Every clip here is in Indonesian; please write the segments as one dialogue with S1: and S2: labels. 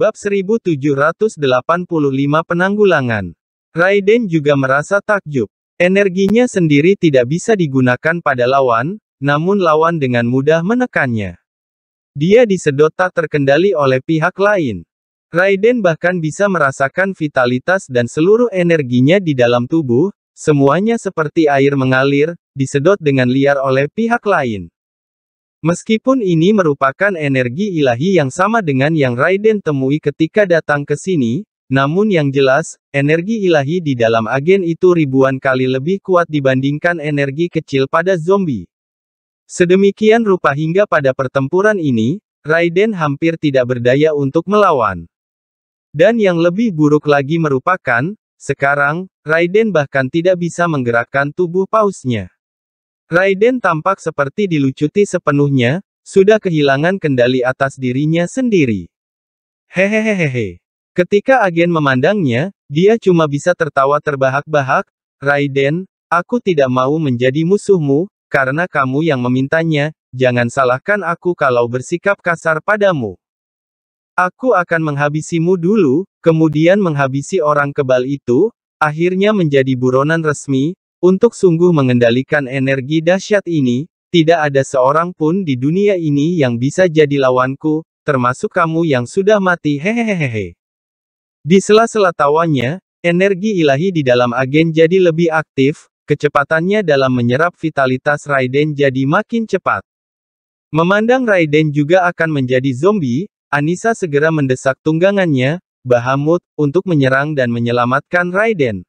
S1: Bab 1785 Penanggulangan Raiden juga merasa takjub. Energinya sendiri tidak bisa digunakan pada lawan, namun lawan dengan mudah menekannya. Dia disedot tak terkendali oleh pihak lain. Raiden bahkan bisa merasakan vitalitas dan seluruh energinya di dalam tubuh, semuanya seperti air mengalir, disedot dengan liar oleh pihak lain. Meskipun ini merupakan energi ilahi yang sama dengan yang Raiden temui ketika datang ke sini, namun yang jelas, energi ilahi di dalam agen itu ribuan kali lebih kuat dibandingkan energi kecil pada zombie. Sedemikian rupa hingga pada pertempuran ini, Raiden hampir tidak berdaya untuk melawan. Dan yang lebih buruk lagi merupakan, sekarang, Raiden bahkan tidak bisa menggerakkan tubuh pausnya. Raiden tampak seperti dilucuti sepenuhnya, sudah kehilangan kendali atas dirinya sendiri. Hehehehehe. Ketika agen memandangnya, dia cuma bisa tertawa terbahak-bahak, Raiden, aku tidak mau menjadi musuhmu, karena kamu yang memintanya, jangan salahkan aku kalau bersikap kasar padamu. Aku akan menghabisimu dulu, kemudian menghabisi orang kebal itu, akhirnya menjadi buronan resmi, untuk sungguh mengendalikan energi dahsyat ini, tidak ada seorang pun di dunia ini yang bisa jadi lawanku, termasuk kamu yang sudah mati hehehehe. Di sela-sela tawanya, energi ilahi di dalam agen jadi lebih aktif, kecepatannya dalam menyerap vitalitas Raiden jadi makin cepat. Memandang Raiden juga akan menjadi zombie, Anissa segera mendesak tunggangannya, Bahamut, untuk menyerang dan menyelamatkan Raiden.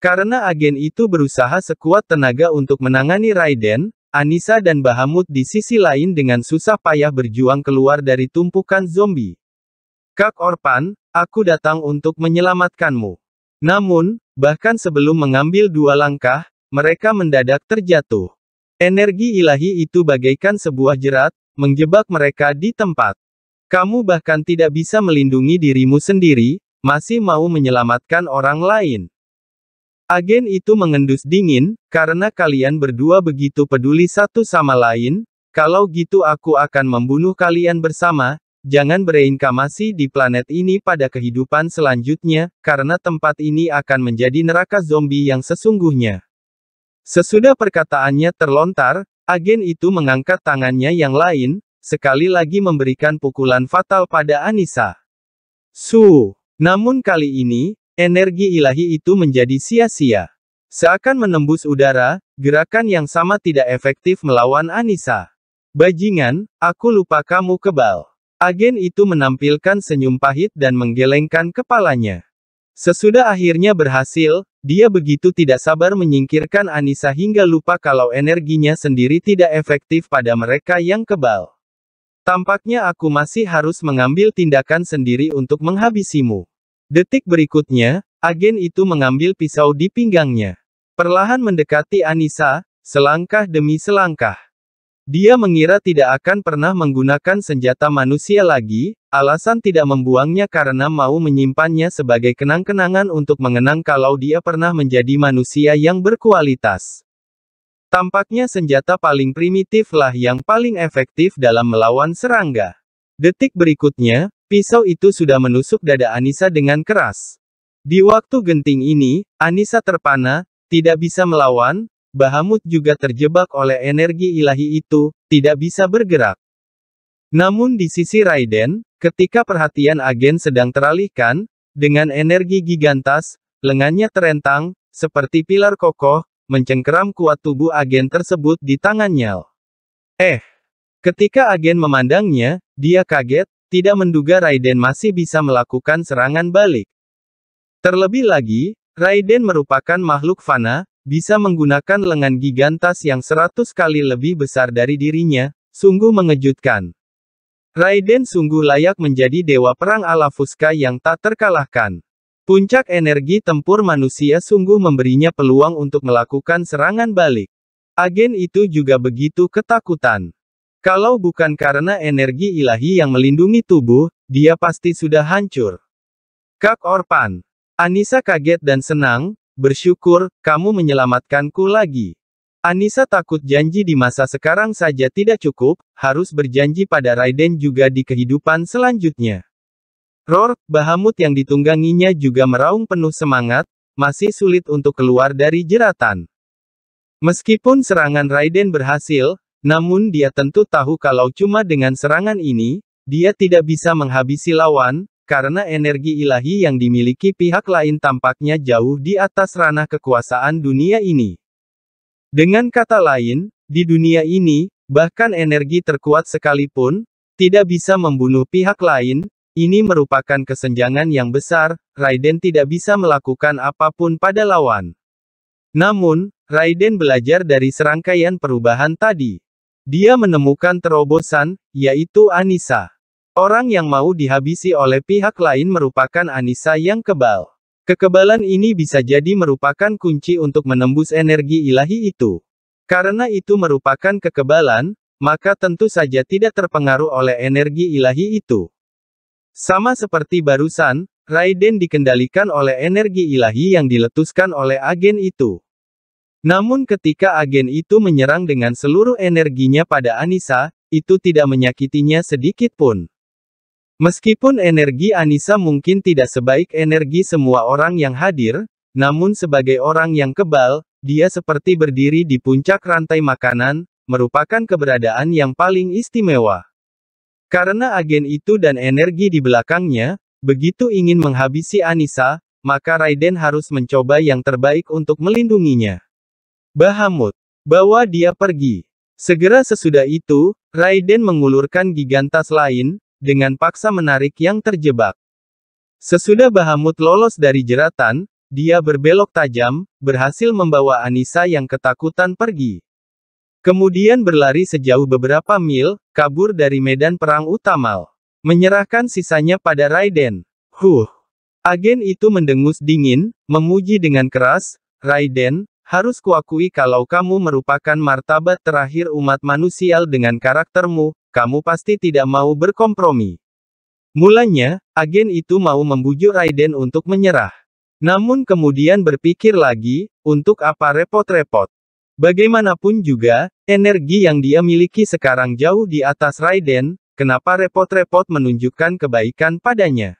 S1: Karena agen itu berusaha sekuat tenaga untuk menangani Raiden, Anissa dan Bahamut di sisi lain dengan susah payah berjuang keluar dari tumpukan zombie. Kak Orpan, aku datang untuk menyelamatkanmu. Namun, bahkan sebelum mengambil dua langkah, mereka mendadak terjatuh. Energi ilahi itu bagaikan sebuah jerat, menjebak mereka di tempat. Kamu bahkan tidak bisa melindungi dirimu sendiri, masih mau menyelamatkan orang lain. Agen itu mengendus dingin, karena kalian berdua begitu peduli satu sama lain, kalau gitu aku akan membunuh kalian bersama, jangan bereinkamasi di planet ini pada kehidupan selanjutnya, karena tempat ini akan menjadi neraka zombie yang sesungguhnya. Sesudah perkataannya terlontar, agen itu mengangkat tangannya yang lain, sekali lagi memberikan pukulan fatal pada Anissa. Su, namun kali ini, energi ilahi itu menjadi sia-sia. Seakan menembus udara, gerakan yang sama tidak efektif melawan Anissa. Bajingan, aku lupa kamu kebal. Agen itu menampilkan senyum pahit dan menggelengkan kepalanya. Sesudah akhirnya berhasil, dia begitu tidak sabar menyingkirkan Anissa hingga lupa kalau energinya sendiri tidak efektif pada mereka yang kebal. Tampaknya aku masih harus mengambil tindakan sendiri untuk menghabisimu. Detik berikutnya, agen itu mengambil pisau di pinggangnya. Perlahan mendekati Anissa, selangkah demi selangkah. Dia mengira tidak akan pernah menggunakan senjata manusia lagi, alasan tidak membuangnya karena mau menyimpannya sebagai kenang-kenangan untuk mengenang kalau dia pernah menjadi manusia yang berkualitas. Tampaknya senjata paling primitiflah yang paling efektif dalam melawan serangga. Detik berikutnya, Pisau itu sudah menusuk dada Anissa dengan keras. Di waktu genting ini, Anissa terpana, tidak bisa melawan, Bahamut juga terjebak oleh energi ilahi itu, tidak bisa bergerak. Namun di sisi Raiden, ketika perhatian agen sedang teralihkan, dengan energi gigantas, lengannya terentang, seperti pilar kokoh, mencengkeram kuat tubuh agen tersebut di tangannya. Eh! Ketika agen memandangnya, dia kaget, tidak menduga Raiden masih bisa melakukan serangan balik. Terlebih lagi, Raiden merupakan makhluk fana, bisa menggunakan lengan gigantas yang seratus kali lebih besar dari dirinya, sungguh mengejutkan. Raiden sungguh layak menjadi dewa perang ala Fusca yang tak terkalahkan. Puncak energi tempur manusia sungguh memberinya peluang untuk melakukan serangan balik. Agen itu juga begitu ketakutan. Kalau bukan karena energi ilahi yang melindungi tubuh, dia pasti sudah hancur. Kak Orpan. Anissa kaget dan senang, bersyukur, kamu menyelamatkanku lagi. Anissa takut janji di masa sekarang saja tidak cukup, harus berjanji pada Raiden juga di kehidupan selanjutnya. Ror, Bahamut yang ditungganginya juga meraung penuh semangat, masih sulit untuk keluar dari jeratan. Meskipun serangan Raiden berhasil, namun dia tentu tahu kalau cuma dengan serangan ini, dia tidak bisa menghabisi lawan, karena energi ilahi yang dimiliki pihak lain tampaknya jauh di atas ranah kekuasaan dunia ini. Dengan kata lain, di dunia ini, bahkan energi terkuat sekalipun, tidak bisa membunuh pihak lain, ini merupakan kesenjangan yang besar, Raiden tidak bisa melakukan apapun pada lawan. Namun, Raiden belajar dari serangkaian perubahan tadi. Dia menemukan terobosan, yaitu Anissa. Orang yang mau dihabisi oleh pihak lain merupakan Anissa yang kebal. Kekebalan ini bisa jadi merupakan kunci untuk menembus energi ilahi itu. Karena itu merupakan kekebalan, maka tentu saja tidak terpengaruh oleh energi ilahi itu. Sama seperti barusan, Raiden dikendalikan oleh energi ilahi yang diletuskan oleh agen itu. Namun ketika agen itu menyerang dengan seluruh energinya pada Anissa, itu tidak menyakitinya sedikit pun. Meskipun energi Anissa mungkin tidak sebaik energi semua orang yang hadir, namun sebagai orang yang kebal, dia seperti berdiri di puncak rantai makanan, merupakan keberadaan yang paling istimewa. Karena agen itu dan energi di belakangnya, begitu ingin menghabisi Anissa, maka Raiden harus mencoba yang terbaik untuk melindunginya. Bahamut. Bawa dia pergi. Segera sesudah itu, Raiden mengulurkan gigantas lain, dengan paksa menarik yang terjebak. Sesudah Bahamut lolos dari jeratan, dia berbelok tajam, berhasil membawa Anissa yang ketakutan pergi. Kemudian berlari sejauh beberapa mil, kabur dari medan perang utama, Menyerahkan sisanya pada Raiden. Huh! Agen itu mendengus dingin, memuji dengan keras, Raiden, harus kuakui kalau kamu merupakan martabat terakhir umat manusia dengan karaktermu, kamu pasti tidak mau berkompromi. Mulanya, agen itu mau membujuk Raiden untuk menyerah. Namun kemudian berpikir lagi, untuk apa repot-repot. Bagaimanapun juga, energi yang dia miliki sekarang jauh di atas Raiden, kenapa repot-repot menunjukkan kebaikan padanya.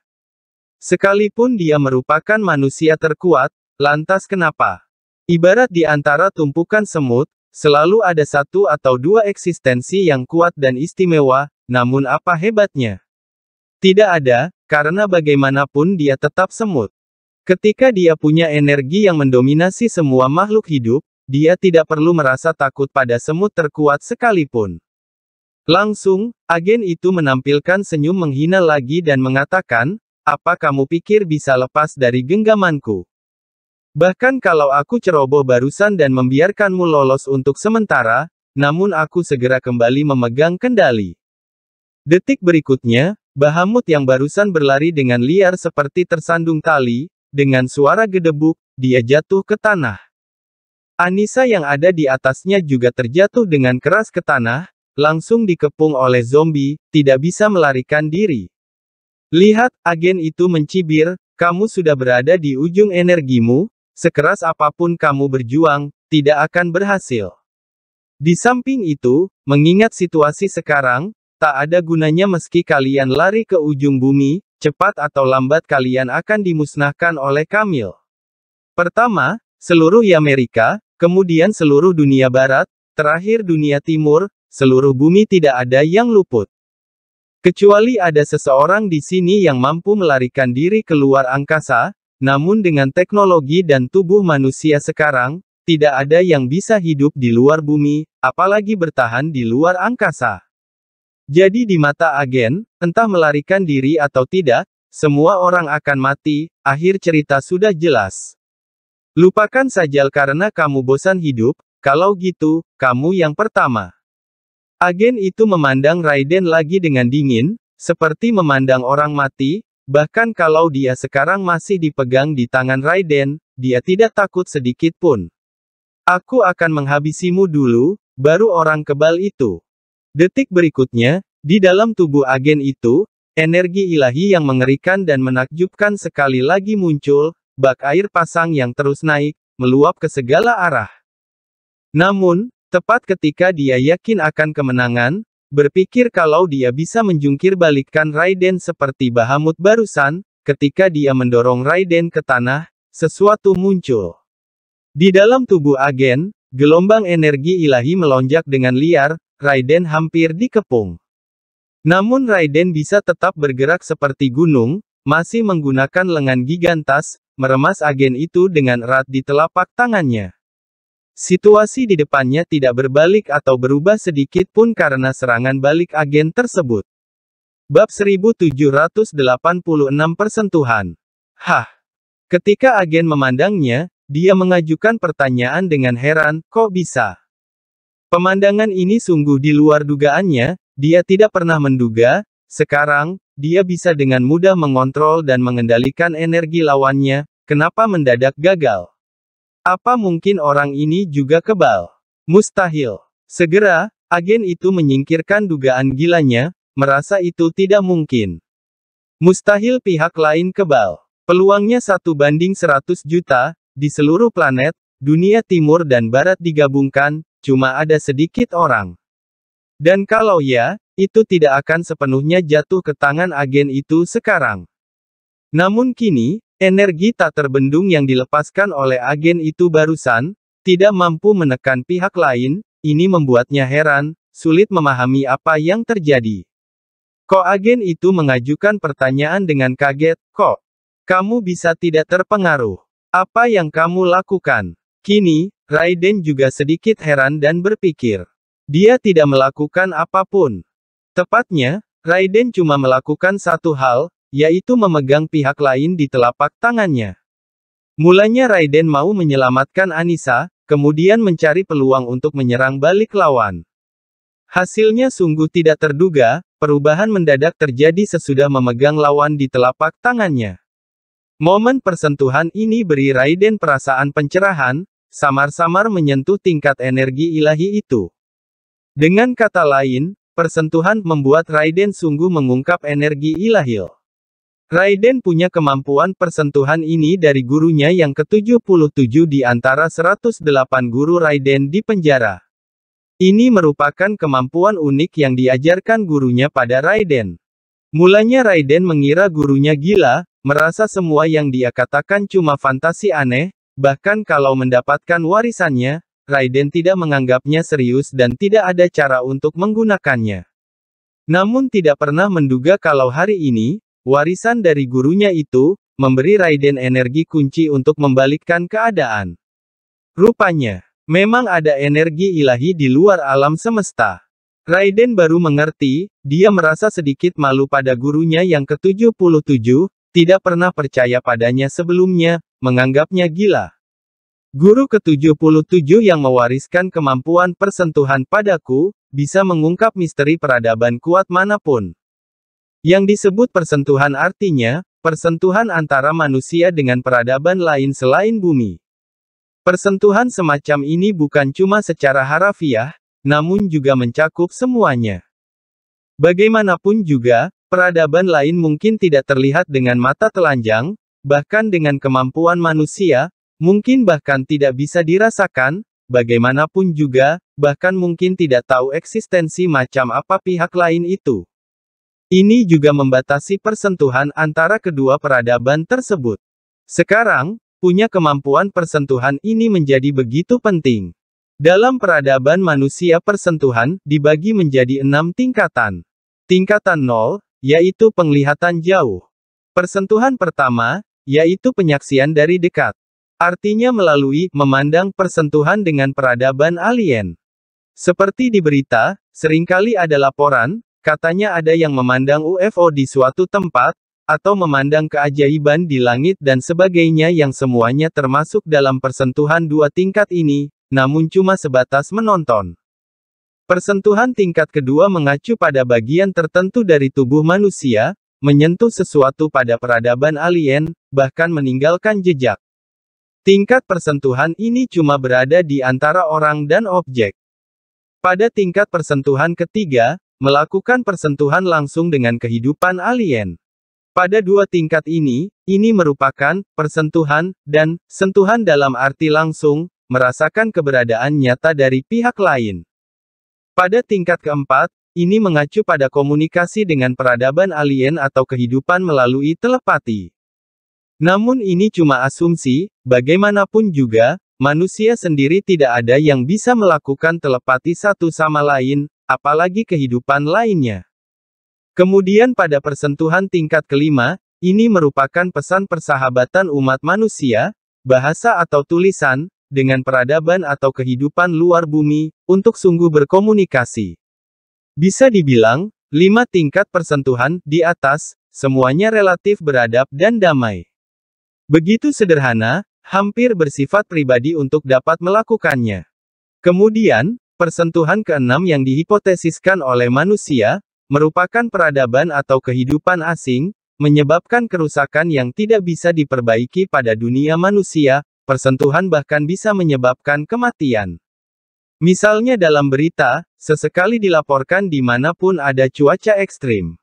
S1: Sekalipun dia merupakan manusia terkuat, lantas kenapa? Ibarat di antara tumpukan semut, selalu ada satu atau dua eksistensi yang kuat dan istimewa, namun apa hebatnya? Tidak ada, karena bagaimanapun dia tetap semut. Ketika dia punya energi yang mendominasi semua makhluk hidup, dia tidak perlu merasa takut pada semut terkuat sekalipun. Langsung, agen itu menampilkan senyum menghina lagi dan mengatakan, apa kamu pikir bisa lepas dari genggamanku? Bahkan kalau aku ceroboh barusan dan membiarkanmu lolos untuk sementara, namun aku segera kembali memegang kendali. Detik berikutnya, Bahamut yang barusan berlari dengan liar seperti tersandung tali, dengan suara gedebuk, dia jatuh ke tanah. Anissa yang ada di atasnya juga terjatuh dengan keras ke tanah, langsung dikepung oleh zombie, tidak bisa melarikan diri. Lihat, agen itu mencibir, kamu sudah berada di ujung energimu, Sekeras apapun kamu berjuang, tidak akan berhasil. Di samping itu, mengingat situasi sekarang, tak ada gunanya meski kalian lari ke ujung bumi, cepat atau lambat kalian akan dimusnahkan oleh Kamil. Pertama, seluruh Amerika, kemudian seluruh dunia barat, terakhir dunia timur, seluruh bumi tidak ada yang luput. Kecuali ada seseorang di sini yang mampu melarikan diri keluar angkasa, namun dengan teknologi dan tubuh manusia sekarang, tidak ada yang bisa hidup di luar bumi, apalagi bertahan di luar angkasa. Jadi di mata agen, entah melarikan diri atau tidak, semua orang akan mati, akhir cerita sudah jelas. Lupakan saja karena kamu bosan hidup, kalau gitu, kamu yang pertama. Agen itu memandang Raiden lagi dengan dingin, seperti memandang orang mati, Bahkan kalau dia sekarang masih dipegang di tangan Raiden, dia tidak takut sedikit pun. Aku akan menghabisimu dulu, baru orang kebal itu. Detik berikutnya, di dalam tubuh agen itu, energi ilahi yang mengerikan dan menakjubkan sekali lagi muncul, bak air pasang yang terus naik, meluap ke segala arah. Namun, tepat ketika dia yakin akan kemenangan, Berpikir kalau dia bisa menjungkir balikkan Raiden seperti Bahamut barusan, ketika dia mendorong Raiden ke tanah, sesuatu muncul. Di dalam tubuh agen, gelombang energi ilahi melonjak dengan liar, Raiden hampir dikepung. Namun Raiden bisa tetap bergerak seperti gunung, masih menggunakan lengan gigantas, meremas agen itu dengan erat di telapak tangannya. Situasi di depannya tidak berbalik atau berubah sedikit pun karena serangan balik agen tersebut. Bab 1786 Persentuhan Hah! Ketika agen memandangnya, dia mengajukan pertanyaan dengan heran, kok bisa? Pemandangan ini sungguh di luar dugaannya, dia tidak pernah menduga, sekarang, dia bisa dengan mudah mengontrol dan mengendalikan energi lawannya, kenapa mendadak gagal? Apa mungkin orang ini juga kebal? Mustahil. Segera, agen itu menyingkirkan dugaan gilanya, merasa itu tidak mungkin. Mustahil pihak lain kebal. Peluangnya satu banding 100 juta, di seluruh planet, dunia timur dan barat digabungkan, cuma ada sedikit orang. Dan kalau ya, itu tidak akan sepenuhnya jatuh ke tangan agen itu sekarang. Namun kini, Energi tak terbendung yang dilepaskan oleh agen itu barusan, tidak mampu menekan pihak lain, ini membuatnya heran, sulit memahami apa yang terjadi. Kok agen itu mengajukan pertanyaan dengan kaget, kok? Kamu bisa tidak terpengaruh. Apa yang kamu lakukan? Kini, Raiden juga sedikit heran dan berpikir. Dia tidak melakukan apapun. Tepatnya, Raiden cuma melakukan satu hal, yaitu memegang pihak lain di telapak tangannya. Mulanya Raiden mau menyelamatkan Anissa, kemudian mencari peluang untuk menyerang balik lawan. Hasilnya sungguh tidak terduga, perubahan mendadak terjadi sesudah memegang lawan di telapak tangannya. Momen persentuhan ini beri Raiden perasaan pencerahan, samar-samar menyentuh tingkat energi ilahi itu. Dengan kata lain, persentuhan membuat Raiden sungguh mengungkap energi ilahil. Raiden punya kemampuan persentuhan ini dari gurunya yang ke-77 di antara 108 guru Raiden di penjara. Ini merupakan kemampuan unik yang diajarkan gurunya pada Raiden. Mulanya Raiden mengira gurunya gila, merasa semua yang dia katakan cuma fantasi aneh, bahkan kalau mendapatkan warisannya, Raiden tidak menganggapnya serius dan tidak ada cara untuk menggunakannya. Namun tidak pernah menduga kalau hari ini, Warisan dari gurunya itu, memberi Raiden energi kunci untuk membalikkan keadaan. Rupanya, memang ada energi ilahi di luar alam semesta. Raiden baru mengerti, dia merasa sedikit malu pada gurunya yang ke-77, tidak pernah percaya padanya sebelumnya, menganggapnya gila. Guru ke-77 yang mewariskan kemampuan persentuhan padaku, bisa mengungkap misteri peradaban kuat manapun. Yang disebut persentuhan artinya, persentuhan antara manusia dengan peradaban lain selain bumi. Persentuhan semacam ini bukan cuma secara harafiah, namun juga mencakup semuanya. Bagaimanapun juga, peradaban lain mungkin tidak terlihat dengan mata telanjang, bahkan dengan kemampuan manusia, mungkin bahkan tidak bisa dirasakan, bagaimanapun juga, bahkan mungkin tidak tahu eksistensi macam apa pihak lain itu. Ini juga membatasi persentuhan antara kedua peradaban tersebut. Sekarang, punya kemampuan persentuhan ini menjadi begitu penting. Dalam peradaban manusia persentuhan, dibagi menjadi enam tingkatan. Tingkatan nol, yaitu penglihatan jauh. Persentuhan pertama, yaitu penyaksian dari dekat. Artinya melalui, memandang persentuhan dengan peradaban alien. Seperti di berita, seringkali ada laporan, Katanya ada yang memandang UFO di suatu tempat, atau memandang keajaiban di langit dan sebagainya yang semuanya termasuk dalam persentuhan dua tingkat ini, namun cuma sebatas menonton. Persentuhan tingkat kedua mengacu pada bagian tertentu dari tubuh manusia, menyentuh sesuatu pada peradaban alien, bahkan meninggalkan jejak. Tingkat persentuhan ini cuma berada di antara orang dan objek. Pada tingkat persentuhan ketiga, Melakukan persentuhan langsung dengan kehidupan alien. Pada dua tingkat ini, ini merupakan persentuhan dan sentuhan dalam arti langsung, merasakan keberadaan nyata dari pihak lain. Pada tingkat keempat, ini mengacu pada komunikasi dengan peradaban alien atau kehidupan melalui telepati. Namun ini cuma asumsi, bagaimanapun juga, manusia sendiri tidak ada yang bisa melakukan telepati satu sama lain, apalagi kehidupan lainnya. Kemudian pada persentuhan tingkat kelima, ini merupakan pesan persahabatan umat manusia, bahasa atau tulisan, dengan peradaban atau kehidupan luar bumi, untuk sungguh berkomunikasi. Bisa dibilang, lima tingkat persentuhan di atas, semuanya relatif beradab dan damai. Begitu sederhana, hampir bersifat pribadi untuk dapat melakukannya. Kemudian, Persentuhan keenam yang dihipotesiskan oleh manusia, merupakan peradaban atau kehidupan asing, menyebabkan kerusakan yang tidak bisa diperbaiki pada dunia manusia, persentuhan bahkan bisa menyebabkan kematian. Misalnya dalam berita, sesekali dilaporkan di dimanapun ada cuaca ekstrim.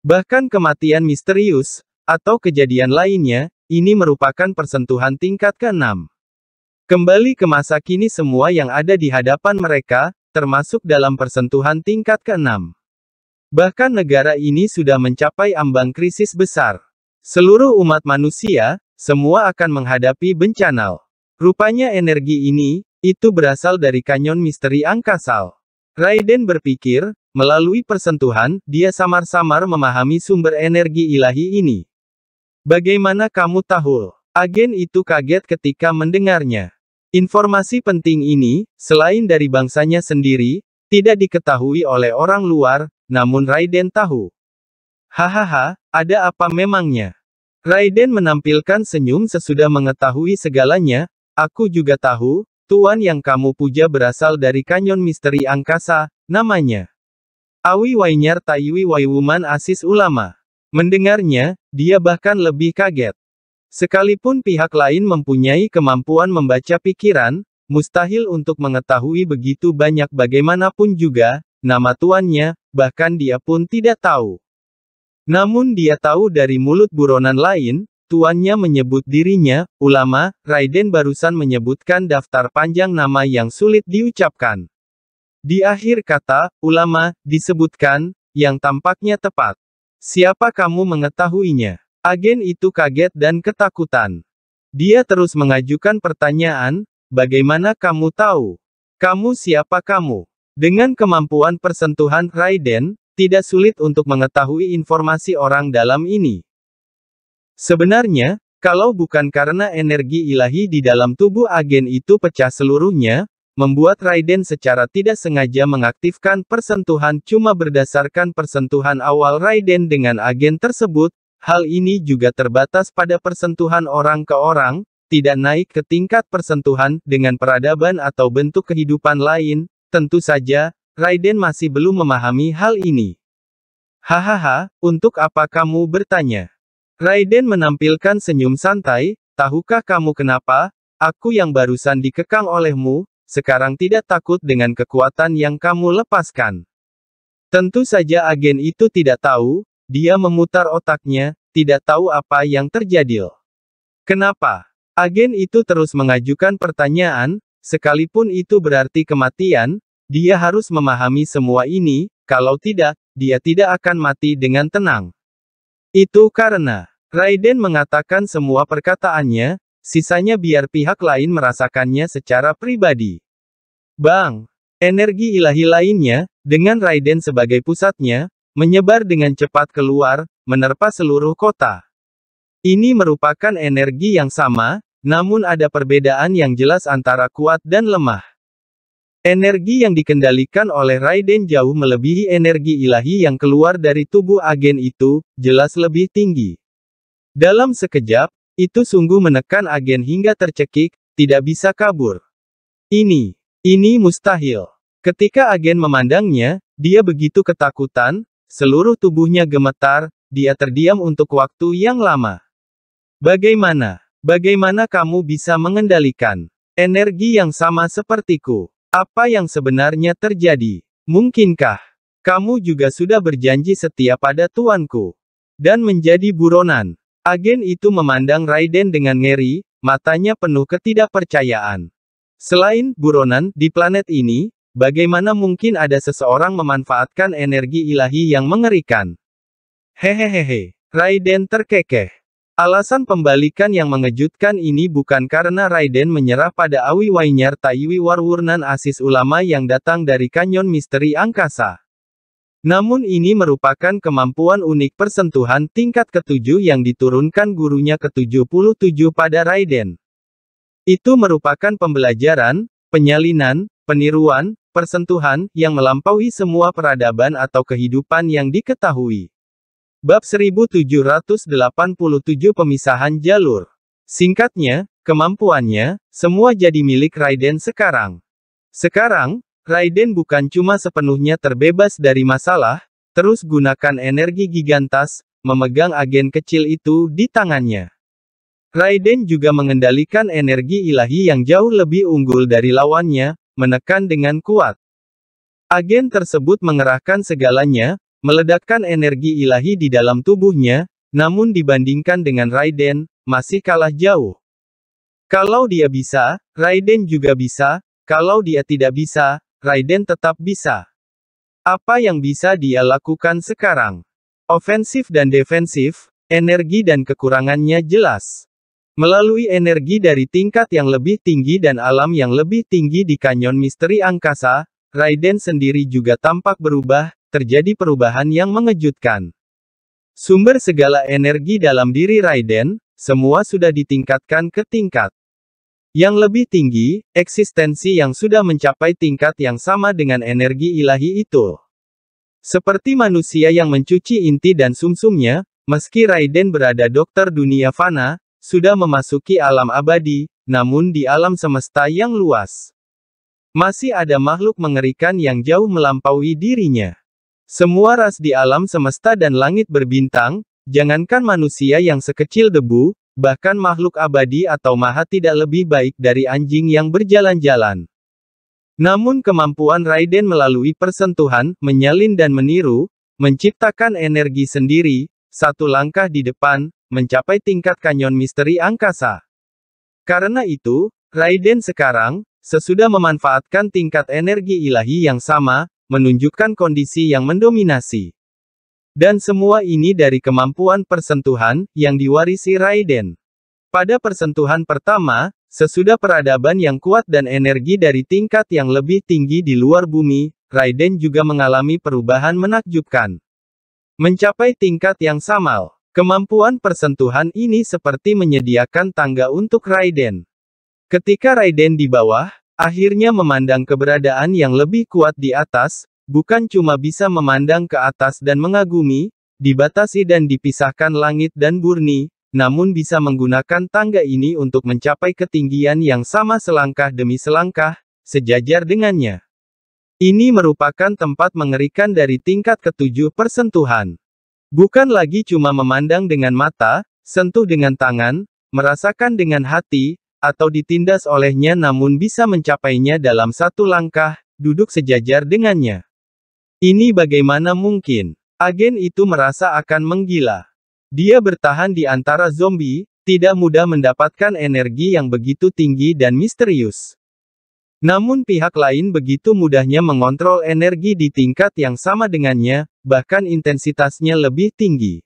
S1: Bahkan kematian misterius, atau kejadian lainnya, ini merupakan persentuhan tingkat keenam. Kembali ke masa kini semua yang ada di hadapan mereka, termasuk dalam persentuhan tingkat ke-6. Bahkan negara ini sudah mencapai ambang krisis besar. Seluruh umat manusia, semua akan menghadapi bencana. Rupanya energi ini, itu berasal dari kanyon misteri angkasal. Raiden berpikir, melalui persentuhan, dia samar-samar memahami sumber energi ilahi ini. Bagaimana kamu tahu? Agen itu kaget ketika mendengarnya. Informasi penting ini, selain dari bangsanya sendiri, tidak diketahui oleh orang luar, namun Raiden tahu. Hahaha, ada apa memangnya? Raiden menampilkan senyum sesudah mengetahui segalanya, aku juga tahu, Tuan yang kamu puja berasal dari kanyon misteri angkasa, namanya. Awi Wainyar Taiwi Waiwuman Asis Ulama. Mendengarnya, dia bahkan lebih kaget. Sekalipun pihak lain mempunyai kemampuan membaca pikiran, mustahil untuk mengetahui begitu banyak bagaimanapun juga, nama tuannya, bahkan dia pun tidak tahu. Namun dia tahu dari mulut buronan lain, tuannya menyebut dirinya, ulama, Raiden barusan menyebutkan daftar panjang nama yang sulit diucapkan. Di akhir kata, ulama, disebutkan, yang tampaknya tepat. Siapa kamu mengetahuinya? Agen itu kaget dan ketakutan. Dia terus mengajukan pertanyaan, bagaimana kamu tahu? Kamu siapa kamu? Dengan kemampuan persentuhan Raiden, tidak sulit untuk mengetahui informasi orang dalam ini. Sebenarnya, kalau bukan karena energi ilahi di dalam tubuh agen itu pecah seluruhnya, membuat Raiden secara tidak sengaja mengaktifkan persentuhan cuma berdasarkan persentuhan awal Raiden dengan agen tersebut, Hal ini juga terbatas pada persentuhan orang ke orang, tidak naik ke tingkat persentuhan dengan peradaban atau bentuk kehidupan lain, tentu saja, Raiden masih belum memahami hal ini. Hahaha, untuk apa kamu bertanya? Raiden menampilkan senyum santai, tahukah kamu kenapa, aku yang barusan dikekang olehmu, sekarang tidak takut dengan kekuatan yang kamu lepaskan. Tentu saja agen itu tidak tahu, dia memutar otaknya, tidak tahu apa yang terjadi. Kenapa? Agen itu terus mengajukan pertanyaan, sekalipun itu berarti kematian, dia harus memahami semua ini, kalau tidak, dia tidak akan mati dengan tenang. Itu karena, Raiden mengatakan semua perkataannya, sisanya biar pihak lain merasakannya secara pribadi. Bang, energi ilahi lainnya, dengan Raiden sebagai pusatnya, menyebar dengan cepat keluar, menerpa seluruh kota. Ini merupakan energi yang sama, namun ada perbedaan yang jelas antara kuat dan lemah. Energi yang dikendalikan oleh Raiden jauh melebihi energi ilahi yang keluar dari tubuh agen itu, jelas lebih tinggi. Dalam sekejap, itu sungguh menekan agen hingga tercekik, tidak bisa kabur. Ini, ini mustahil. Ketika agen memandangnya, dia begitu ketakutan, Seluruh tubuhnya gemetar, dia terdiam untuk waktu yang lama. Bagaimana? Bagaimana kamu bisa mengendalikan energi yang sama sepertiku? Apa yang sebenarnya terjadi? Mungkinkah kamu juga sudah berjanji setia pada tuanku dan menjadi buronan? Agen itu memandang Raiden dengan ngeri, matanya penuh ketidakpercayaan. Selain buronan di planet ini, Bagaimana mungkin ada seseorang memanfaatkan energi ilahi yang mengerikan? Hehehehe, Raiden terkekeh. Alasan pembalikan yang mengejutkan ini bukan karena Raiden menyerah pada Awi Wainyar Taiwi Warwurnan Asis Ulama yang datang dari kanyon misteri angkasa. Namun ini merupakan kemampuan unik persentuhan tingkat ketujuh yang diturunkan gurunya ke-77 pada Raiden. Itu merupakan pembelajaran, penyalinan, peniruan, Persentuhan, yang melampaui semua peradaban atau kehidupan yang diketahui. Bab 1787 Pemisahan Jalur Singkatnya, kemampuannya, semua jadi milik Raiden sekarang. Sekarang, Raiden bukan cuma sepenuhnya terbebas dari masalah, terus gunakan energi gigantas, memegang agen kecil itu di tangannya. Raiden juga mengendalikan energi ilahi yang jauh lebih unggul dari lawannya, menekan dengan kuat. Agen tersebut mengerahkan segalanya, meledakkan energi ilahi di dalam tubuhnya, namun dibandingkan dengan Raiden, masih kalah jauh. Kalau dia bisa, Raiden juga bisa, kalau dia tidak bisa, Raiden tetap bisa. Apa yang bisa dia lakukan sekarang? Ofensif dan defensif, energi dan kekurangannya jelas. Melalui energi dari tingkat yang lebih tinggi dan alam yang lebih tinggi di kanyon misteri angkasa, Raiden sendiri juga tampak berubah, terjadi perubahan yang mengejutkan. Sumber segala energi dalam diri Raiden, semua sudah ditingkatkan ke tingkat yang lebih tinggi, eksistensi yang sudah mencapai tingkat yang sama dengan energi ilahi itu. Seperti manusia yang mencuci inti dan sumsumnya, meski Raiden berada dokter dunia fana, sudah memasuki alam abadi, namun di alam semesta yang luas. Masih ada makhluk mengerikan yang jauh melampaui dirinya. Semua ras di alam semesta dan langit berbintang, jangankan manusia yang sekecil debu, bahkan makhluk abadi atau maha tidak lebih baik dari anjing yang berjalan-jalan. Namun kemampuan Raiden melalui persentuhan, menyalin dan meniru, menciptakan energi sendiri, satu langkah di depan, mencapai tingkat kanyon misteri angkasa. Karena itu, Raiden sekarang, sesudah memanfaatkan tingkat energi ilahi yang sama, menunjukkan kondisi yang mendominasi. Dan semua ini dari kemampuan persentuhan, yang diwarisi Raiden. Pada persentuhan pertama, sesudah peradaban yang kuat dan energi dari tingkat yang lebih tinggi di luar bumi, Raiden juga mengalami perubahan menakjubkan. Mencapai tingkat yang samal. Kemampuan persentuhan ini seperti menyediakan tangga untuk Raiden. Ketika Raiden di bawah, akhirnya memandang keberadaan yang lebih kuat di atas, bukan cuma bisa memandang ke atas dan mengagumi, dibatasi dan dipisahkan langit dan burni, namun bisa menggunakan tangga ini untuk mencapai ketinggian yang sama selangkah demi selangkah, sejajar dengannya. Ini merupakan tempat mengerikan dari tingkat ketujuh persentuhan. Bukan lagi cuma memandang dengan mata, sentuh dengan tangan, merasakan dengan hati, atau ditindas olehnya namun bisa mencapainya dalam satu langkah, duduk sejajar dengannya. Ini bagaimana mungkin? Agen itu merasa akan menggila. Dia bertahan di antara zombie, tidak mudah mendapatkan energi yang begitu tinggi dan misterius. Namun pihak lain begitu mudahnya mengontrol energi di tingkat yang sama dengannya, bahkan intensitasnya lebih tinggi.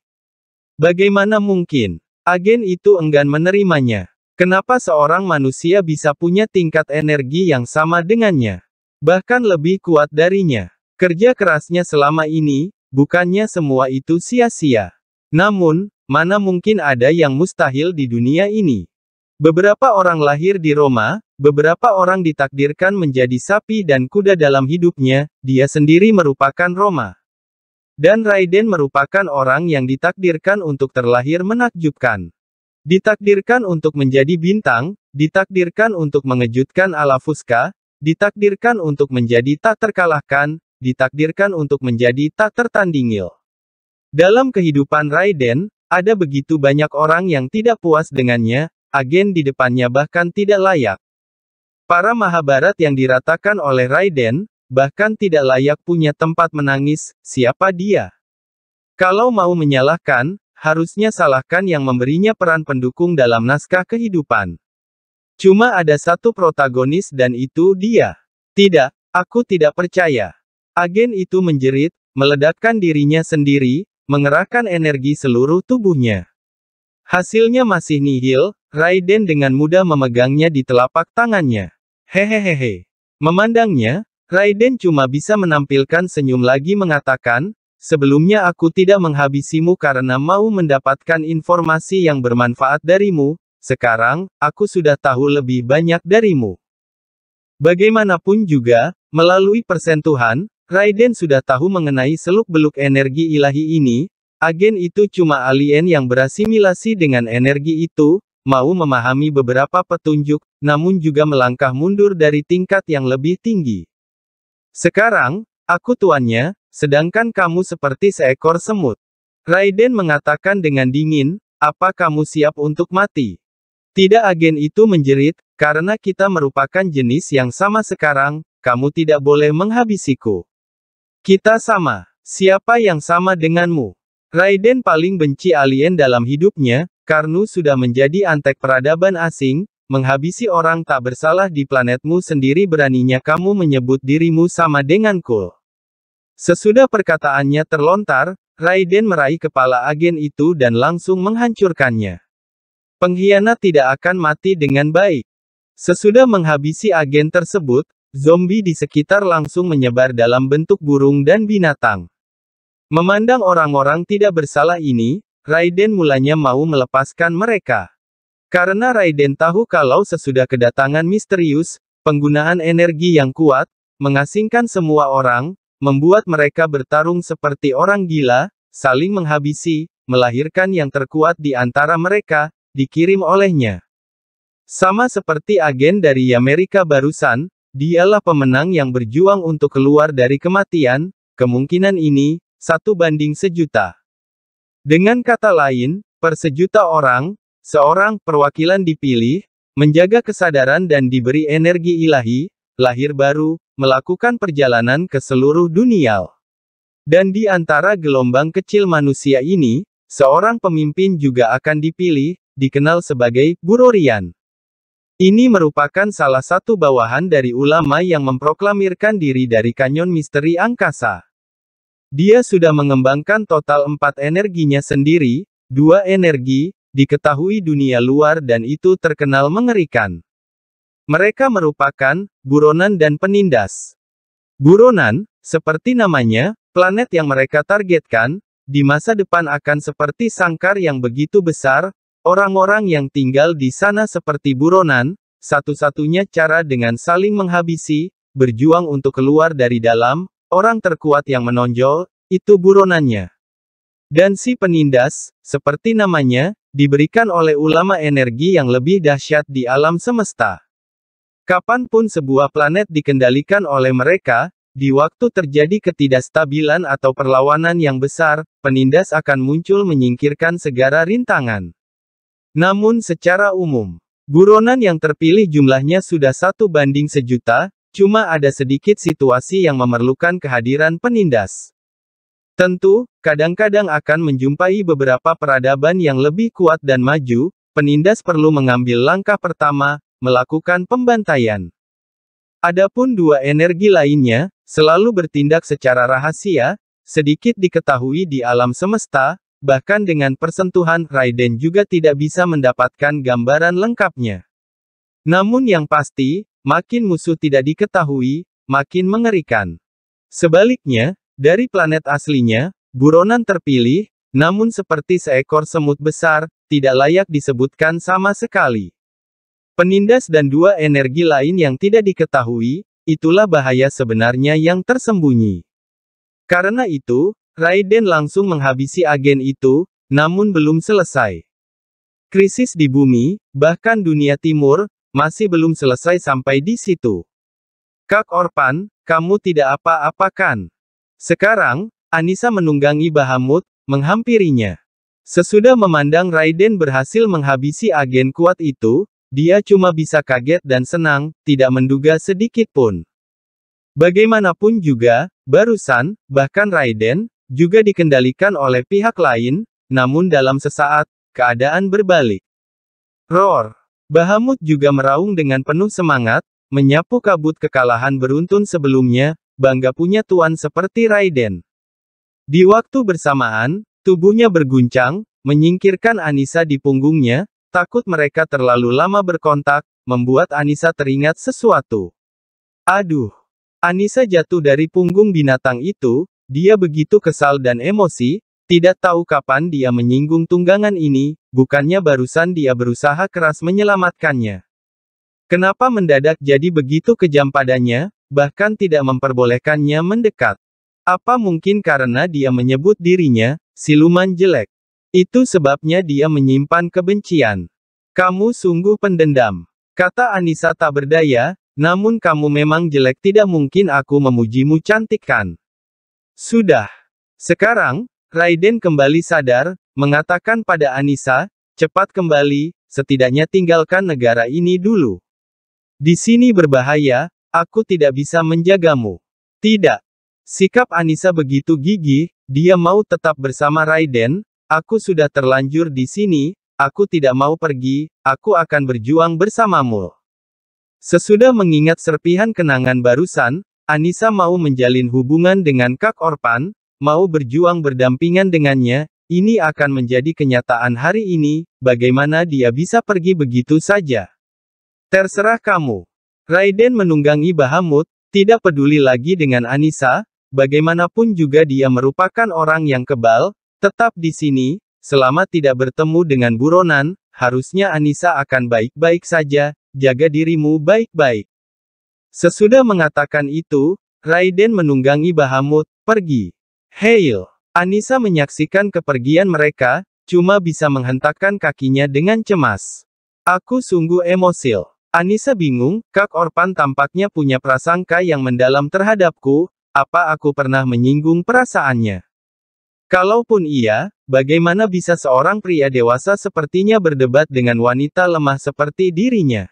S1: Bagaimana mungkin agen itu enggan menerimanya? Kenapa seorang manusia bisa punya tingkat energi yang sama dengannya? Bahkan lebih kuat darinya. Kerja kerasnya selama ini, bukannya semua itu sia-sia. Namun, mana mungkin ada yang mustahil di dunia ini? Beberapa orang lahir di Roma, beberapa orang ditakdirkan menjadi sapi dan kuda dalam hidupnya, dia sendiri merupakan Roma. Dan Raiden merupakan orang yang ditakdirkan untuk terlahir menakjubkan. Ditakdirkan untuk menjadi bintang, ditakdirkan untuk mengejutkan ala Fuska, ditakdirkan untuk menjadi tak terkalahkan, ditakdirkan untuk menjadi tak tertandingil. Dalam kehidupan Raiden, ada begitu banyak orang yang tidak puas dengannya, agen di depannya bahkan tidak layak. Para Mahabharat yang diratakan oleh Raiden, bahkan tidak layak punya tempat menangis, siapa dia? Kalau mau menyalahkan, harusnya salahkan yang memberinya peran pendukung dalam naskah kehidupan. Cuma ada satu protagonis dan itu dia. Tidak, aku tidak percaya. Agen itu menjerit, meledakkan dirinya sendiri, mengerahkan energi seluruh tubuhnya. Hasilnya masih nihil, Raiden dengan mudah memegangnya di telapak tangannya. Hehehehe. Memandangnya, Raiden cuma bisa menampilkan senyum lagi mengatakan, sebelumnya aku tidak menghabisimu karena mau mendapatkan informasi yang bermanfaat darimu, sekarang, aku sudah tahu lebih banyak darimu. Bagaimanapun juga, melalui persentuhan, Raiden sudah tahu mengenai seluk-beluk energi ilahi ini, agen itu cuma alien yang berasimilasi dengan energi itu, mau memahami beberapa petunjuk, namun juga melangkah mundur dari tingkat yang lebih tinggi. Sekarang, aku tuannya, sedangkan kamu seperti seekor semut. Raiden mengatakan dengan dingin, apa kamu siap untuk mati? Tidak agen itu menjerit, karena kita merupakan jenis yang sama sekarang, kamu tidak boleh menghabisiku. Kita sama. Siapa yang sama denganmu? Raiden paling benci alien dalam hidupnya, Karnu sudah menjadi antek peradaban asing, menghabisi orang tak bersalah di planetmu sendiri beraninya kamu menyebut dirimu sama dengan Kul. Sesudah perkataannya terlontar, Raiden meraih kepala agen itu dan langsung menghancurkannya. Pengkhianat tidak akan mati dengan baik. Sesudah menghabisi agen tersebut, zombie di sekitar langsung menyebar dalam bentuk burung dan binatang. Memandang orang-orang tidak bersalah ini, Raiden mulanya mau melepaskan mereka. Karena Raiden tahu kalau sesudah kedatangan misterius, penggunaan energi yang kuat, mengasingkan semua orang, membuat mereka bertarung seperti orang gila, saling menghabisi, melahirkan yang terkuat di antara mereka, dikirim olehnya. Sama seperti agen dari Amerika barusan, dialah pemenang yang berjuang untuk keluar dari kematian, kemungkinan ini, satu banding sejuta. Dengan kata lain, per sejuta orang, seorang perwakilan dipilih, menjaga kesadaran dan diberi energi ilahi, lahir baru, melakukan perjalanan ke seluruh dunia. Dan di antara gelombang kecil manusia ini, seorang pemimpin juga akan dipilih, dikenal sebagai Burorian. Ini merupakan salah satu bawahan dari ulama yang memproklamirkan diri dari kanyon misteri angkasa. Dia sudah mengembangkan total empat energinya sendiri, dua energi, diketahui dunia luar dan itu terkenal mengerikan. Mereka merupakan, buronan dan penindas. Buronan, seperti namanya, planet yang mereka targetkan, di masa depan akan seperti sangkar yang begitu besar, orang-orang yang tinggal di sana seperti buronan, satu-satunya cara dengan saling menghabisi, berjuang untuk keluar dari dalam, Orang terkuat yang menonjol, itu buronannya. Dan si penindas, seperti namanya, diberikan oleh ulama energi yang lebih dahsyat di alam semesta. Kapanpun sebuah planet dikendalikan oleh mereka, di waktu terjadi ketidakstabilan atau perlawanan yang besar, penindas akan muncul menyingkirkan segara rintangan. Namun secara umum, buronan yang terpilih jumlahnya sudah satu banding sejuta, Cuma ada sedikit situasi yang memerlukan kehadiran penindas. Tentu, kadang-kadang akan menjumpai beberapa peradaban yang lebih kuat dan maju, penindas perlu mengambil langkah pertama, melakukan pembantaian. Adapun dua energi lainnya, selalu bertindak secara rahasia, sedikit diketahui di alam semesta, bahkan dengan persentuhan Raiden juga tidak bisa mendapatkan gambaran lengkapnya. Namun yang pasti, makin musuh tidak diketahui, makin mengerikan. Sebaliknya, dari planet aslinya, buronan terpilih, namun seperti seekor semut besar, tidak layak disebutkan sama sekali. Penindas dan dua energi lain yang tidak diketahui, itulah bahaya sebenarnya yang tersembunyi. Karena itu, Raiden langsung menghabisi agen itu, namun belum selesai. Krisis di bumi, bahkan dunia timur, masih belum selesai sampai di situ. Kak Orpan, kamu tidak apa-apa kan? Sekarang, Anissa menunggangi Bahamut, menghampirinya. Sesudah memandang Raiden berhasil menghabisi agen kuat itu, dia cuma bisa kaget dan senang, tidak menduga sedikit pun. Bagaimanapun juga, barusan, bahkan Raiden, juga dikendalikan oleh pihak lain, namun dalam sesaat, keadaan berbalik. Roar! Bahamut juga meraung dengan penuh semangat, menyapu kabut kekalahan beruntun sebelumnya, bangga punya tuan seperti Raiden. Di waktu bersamaan, tubuhnya berguncang, menyingkirkan Anissa di punggungnya, takut mereka terlalu lama berkontak, membuat Anissa teringat sesuatu. Aduh! Anissa jatuh dari punggung binatang itu, dia begitu kesal dan emosi, tidak tahu kapan dia menyinggung tunggangan ini, bukannya barusan dia berusaha keras menyelamatkannya. Kenapa mendadak jadi begitu kejam padanya, bahkan tidak memperbolehkannya mendekat? Apa mungkin karena dia menyebut dirinya, siluman jelek? Itu sebabnya dia menyimpan kebencian. Kamu sungguh pendendam. Kata Anissa tak berdaya, namun kamu memang jelek tidak mungkin aku memujimu cantik kan? Sudah. Sekarang, Raiden kembali sadar, mengatakan pada Anissa, cepat kembali, setidaknya tinggalkan negara ini dulu. Di sini berbahaya, aku tidak bisa menjagamu. Tidak. Sikap Anissa begitu gigih, dia mau tetap bersama Raiden, aku sudah terlanjur di sini, aku tidak mau pergi, aku akan berjuang bersamamu. Sesudah mengingat serpihan kenangan barusan, Anissa mau menjalin hubungan dengan Kak Orpan, mau berjuang berdampingan dengannya, ini akan menjadi kenyataan hari ini, bagaimana dia bisa pergi begitu saja. Terserah kamu. Raiden menunggangi Bahamut, tidak peduli lagi dengan Anissa, bagaimanapun juga dia merupakan orang yang kebal, tetap di sini, selama tidak bertemu dengan buronan, harusnya Anissa akan baik-baik saja, jaga dirimu baik-baik. Sesudah mengatakan itu, Raiden menunggangi Bahamut, pergi. Heil, Anissa menyaksikan kepergian mereka, cuma bisa menghentakkan kakinya dengan cemas. Aku sungguh emosil. Anissa bingung, Kak Orpan tampaknya punya prasangka yang mendalam terhadapku, apa aku pernah menyinggung perasaannya. Kalaupun iya, bagaimana bisa seorang pria dewasa sepertinya berdebat dengan wanita lemah seperti dirinya?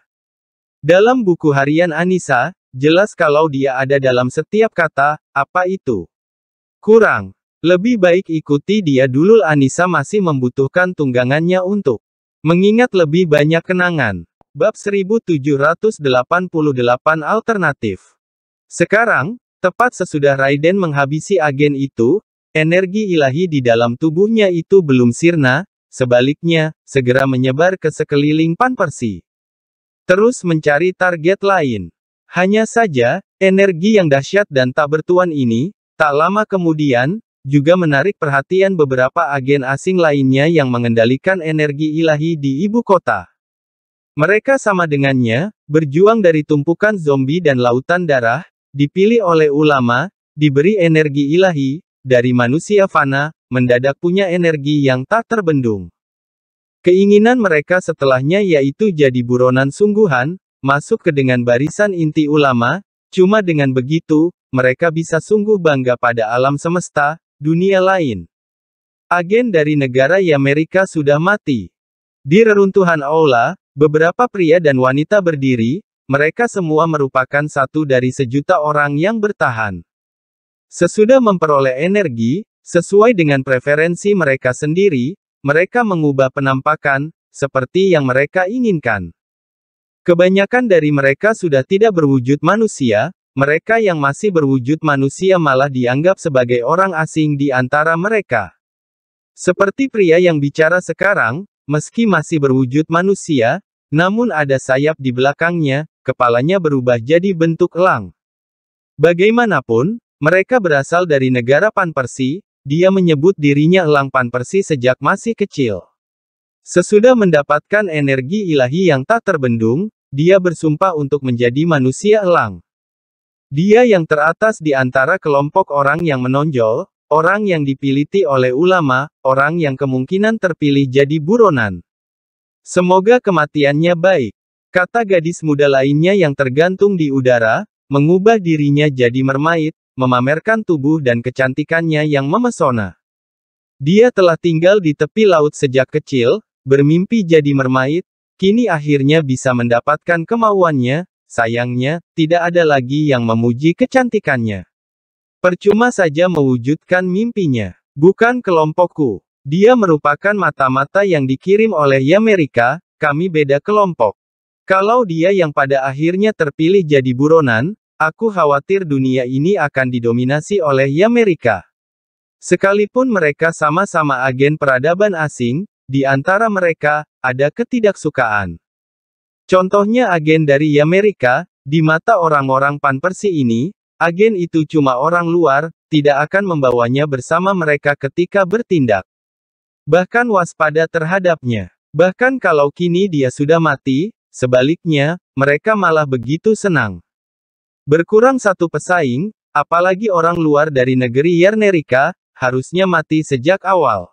S1: Dalam buku harian Anissa, jelas kalau dia ada dalam setiap kata, apa itu? Kurang. Lebih baik ikuti dia dulu Anissa masih membutuhkan tunggangannya untuk mengingat lebih banyak kenangan. Bab 1788 Alternatif Sekarang, tepat sesudah Raiden menghabisi agen itu, energi ilahi di dalam tubuhnya itu belum sirna, sebaliknya, segera menyebar ke sekeliling Panpersi. Terus mencari target lain. Hanya saja, energi yang dahsyat dan tak bertuan ini, Tak lama kemudian, juga menarik perhatian beberapa agen asing lainnya yang mengendalikan energi ilahi di ibu kota. Mereka sama dengannya, berjuang dari tumpukan zombie dan lautan darah, dipilih oleh ulama, diberi energi ilahi, dari manusia fana, mendadak punya energi yang tak terbendung. Keinginan mereka setelahnya yaitu jadi buronan sungguhan, masuk ke dengan barisan inti ulama, cuma dengan begitu, mereka bisa sungguh bangga pada alam semesta, dunia lain. Agen dari negara Amerika sudah mati. Di reruntuhan aula, beberapa pria dan wanita berdiri, mereka semua merupakan satu dari sejuta orang yang bertahan. Sesudah memperoleh energi, sesuai dengan preferensi mereka sendiri, mereka mengubah penampakan, seperti yang mereka inginkan. Kebanyakan dari mereka sudah tidak berwujud manusia, mereka yang masih berwujud manusia malah dianggap sebagai orang asing di antara mereka. Seperti pria yang bicara sekarang, meski masih berwujud manusia, namun ada sayap di belakangnya, kepalanya berubah jadi bentuk elang. Bagaimanapun, mereka berasal dari negara Panpersi, dia menyebut dirinya elang Panpersi sejak masih kecil. Sesudah mendapatkan energi ilahi yang tak terbendung, dia bersumpah untuk menjadi manusia elang. Dia yang teratas di antara kelompok orang yang menonjol, orang yang dipiliti oleh ulama, orang yang kemungkinan terpilih jadi buronan. Semoga kematiannya baik. Kata gadis muda lainnya yang tergantung di udara, mengubah dirinya jadi mermaid, memamerkan tubuh dan kecantikannya yang memesona. Dia telah tinggal di tepi laut sejak kecil, bermimpi jadi mermaid, kini akhirnya bisa mendapatkan kemauannya, Sayangnya, tidak ada lagi yang memuji kecantikannya. Percuma saja mewujudkan mimpinya. Bukan kelompokku. Dia merupakan mata-mata yang dikirim oleh Amerika. kami beda kelompok. Kalau dia yang pada akhirnya terpilih jadi buronan, aku khawatir dunia ini akan didominasi oleh Amerika. Sekalipun mereka sama-sama agen peradaban asing, di antara mereka, ada ketidaksukaan. Contohnya agen dari Amerika, di mata orang-orang Panpersi ini, agen itu cuma orang luar, tidak akan membawanya bersama mereka ketika bertindak. Bahkan waspada terhadapnya. Bahkan kalau kini dia sudah mati, sebaliknya, mereka malah begitu senang. Berkurang satu pesaing, apalagi orang luar dari negeri Yernerika, harusnya mati sejak awal.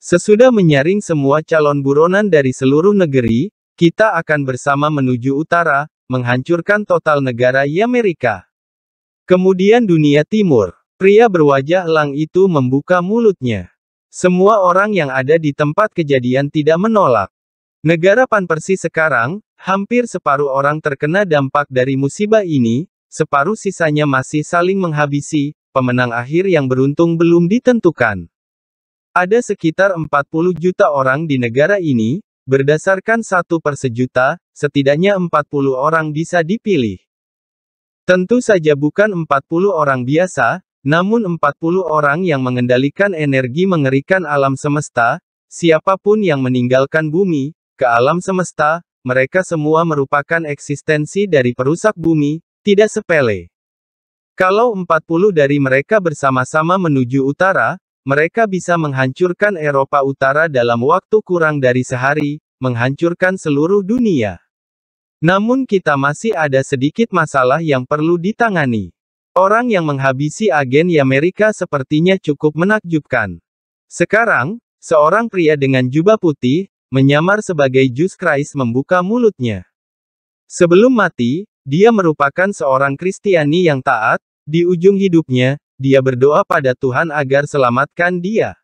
S1: Sesudah menyaring semua calon buronan dari seluruh negeri, kita akan bersama menuju utara, menghancurkan total negara Amerika. Kemudian dunia timur. Pria berwajah lang itu membuka mulutnya. Semua orang yang ada di tempat kejadian tidak menolak. Negara Panpersi sekarang, hampir separuh orang terkena dampak dari musibah ini, separuh sisanya masih saling menghabisi, pemenang akhir yang beruntung belum ditentukan. Ada sekitar 40 juta orang di negara ini, Berdasarkan satu per sejuta, setidaknya 40 orang bisa dipilih. Tentu saja bukan 40 orang biasa, namun 40 orang yang mengendalikan energi mengerikan alam semesta, siapapun yang meninggalkan bumi, ke alam semesta, mereka semua merupakan eksistensi dari perusak bumi, tidak sepele. Kalau 40 dari mereka bersama-sama menuju utara, mereka bisa menghancurkan Eropa Utara dalam waktu kurang dari sehari, menghancurkan seluruh dunia. Namun kita masih ada sedikit masalah yang perlu ditangani. Orang yang menghabisi agen Amerika sepertinya cukup menakjubkan. Sekarang, seorang pria dengan jubah putih, menyamar sebagai Jus Christ membuka mulutnya. Sebelum mati, dia merupakan seorang Kristiani yang taat, di ujung hidupnya, dia berdoa pada Tuhan agar selamatkan dia.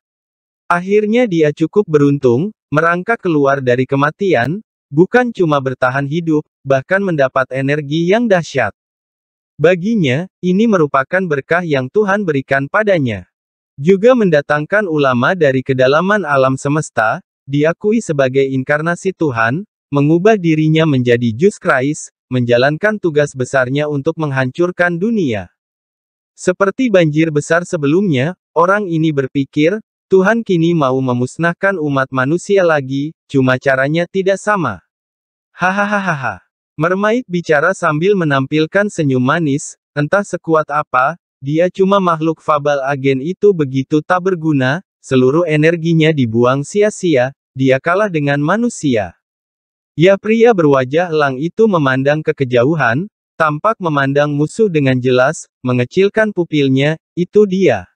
S1: Akhirnya dia cukup beruntung, merangkak keluar dari kematian, bukan cuma bertahan hidup, bahkan mendapat energi yang dahsyat. Baginya, ini merupakan berkah yang Tuhan berikan padanya. Juga mendatangkan ulama dari kedalaman alam semesta, diakui sebagai inkarnasi Tuhan, mengubah dirinya menjadi Jus Christ, menjalankan tugas besarnya untuk menghancurkan dunia. Seperti banjir besar sebelumnya, orang ini berpikir, Tuhan kini mau memusnahkan umat manusia lagi, cuma caranya tidak sama. Hahaha. Mermaid bicara sambil menampilkan senyum manis, entah sekuat apa, dia cuma makhluk fabel agen itu begitu tak berguna, seluruh energinya dibuang sia-sia, dia kalah dengan manusia. Ya pria berwajah lang itu memandang ke kejauhan, Tampak memandang musuh dengan jelas, mengecilkan pupilnya, itu dia.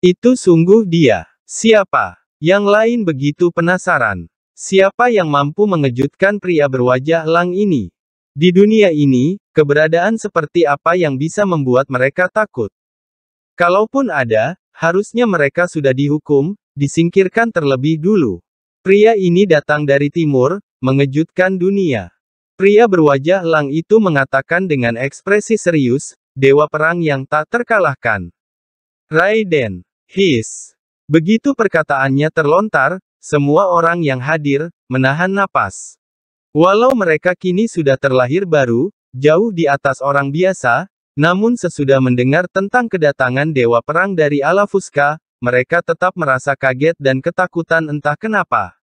S1: Itu sungguh dia. Siapa? Yang lain begitu penasaran. Siapa yang mampu mengejutkan pria berwajah lang ini? Di dunia ini, keberadaan seperti apa yang bisa membuat mereka takut? Kalaupun ada, harusnya mereka sudah dihukum, disingkirkan terlebih dulu. Pria ini datang dari timur, mengejutkan dunia. Pria berwajah lang itu mengatakan dengan ekspresi serius, dewa perang yang tak terkalahkan. Raiden. His. Begitu perkataannya terlontar, semua orang yang hadir, menahan napas. Walau mereka kini sudah terlahir baru, jauh di atas orang biasa, namun sesudah mendengar tentang kedatangan dewa perang dari Alafuska, mereka tetap merasa kaget dan ketakutan entah kenapa.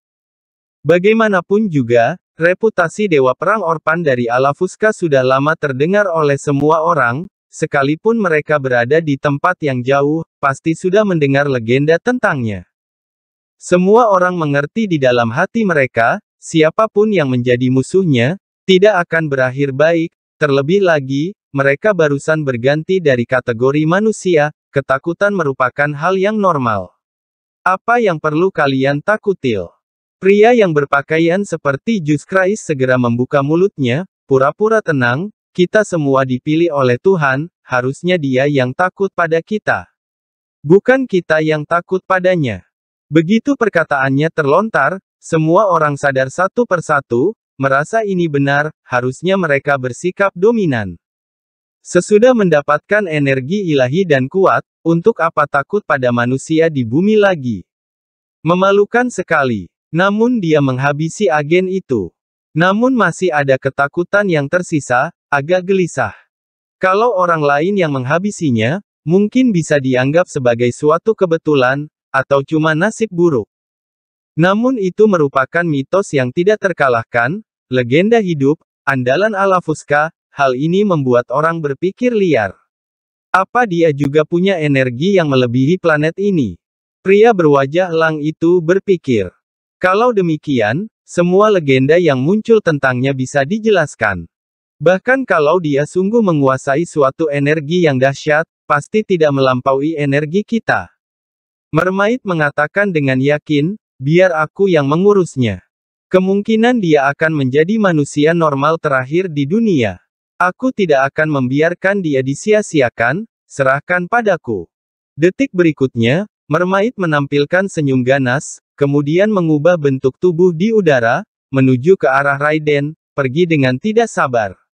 S1: Bagaimanapun juga, Reputasi Dewa Perang Orpan dari Alafuska sudah lama terdengar oleh semua orang, sekalipun mereka berada di tempat yang jauh, pasti sudah mendengar legenda tentangnya. Semua orang mengerti di dalam hati mereka, siapapun yang menjadi musuhnya, tidak akan berakhir baik, terlebih lagi, mereka barusan berganti dari kategori manusia, ketakutan merupakan hal yang normal. Apa yang perlu kalian takutil? Pria yang berpakaian seperti Jus Christ segera membuka mulutnya, pura-pura tenang, kita semua dipilih oleh Tuhan, harusnya dia yang takut pada kita. Bukan kita yang takut padanya. Begitu perkataannya terlontar, semua orang sadar satu persatu, merasa ini benar, harusnya mereka bersikap dominan. Sesudah mendapatkan energi ilahi dan kuat, untuk apa takut pada manusia di bumi lagi? Memalukan sekali. Namun dia menghabisi agen itu. Namun masih ada ketakutan yang tersisa, agak gelisah. Kalau orang lain yang menghabisinya, mungkin bisa dianggap sebagai suatu kebetulan, atau cuma nasib buruk. Namun itu merupakan mitos yang tidak terkalahkan, legenda hidup, andalan ala Fusca, hal ini membuat orang berpikir liar. Apa dia juga punya energi yang melebihi planet ini? Pria berwajah lang itu berpikir. Kalau demikian, semua legenda yang muncul tentangnya bisa dijelaskan. Bahkan kalau dia sungguh menguasai suatu energi yang dahsyat, pasti tidak melampaui energi kita. Mermaid mengatakan dengan yakin, biar aku yang mengurusnya. Kemungkinan dia akan menjadi manusia normal terakhir di dunia. Aku tidak akan membiarkan dia disia-siakan, serahkan padaku. Detik berikutnya, Mermaid menampilkan senyum ganas, kemudian mengubah bentuk tubuh di udara, menuju ke arah Raiden, pergi dengan tidak sabar.